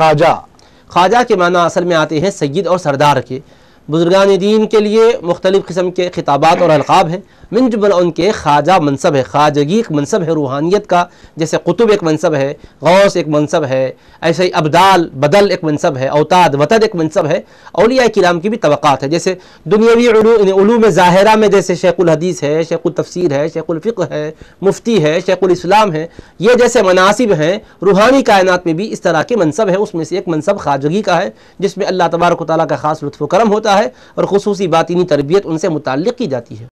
ख्वाजा ख्वाजा के माना असल में आते हैं सैयद और सरदार के बुजुर्गान दीन के लिए मुख्तलिफ़ किस्म के खिताबात और अलकाब हैं मिनजबल उनके ख्वाजा मनसब है ख्वाजगी एक मनसब है रूहानियत का जैसे कुतुब एक मनसब है गौस एक मनसब है ऐसे ही अबदाल बदल एक मनसब है अवताद वतद एक मनसब है अलिया कराम की भी तवक़ात है जैसे दुनियावी ज़ाहरा में जैसे शेख उलहदीस है शेखुल तफसीर है शेख फ़िक है मुफ्ती है शेखुल इस्लाम है ये जैसे मनासिब हैं रूहानी कायनात में भी इस तरह के मनसब है उसमें से एक मनसब ख्वाजगी का है जिसमें अल्लाह तबारक ताली का ख़ास लुफ़ करम होता है और खसूसी बातनी तरबियत उनसे मुतल की जाती है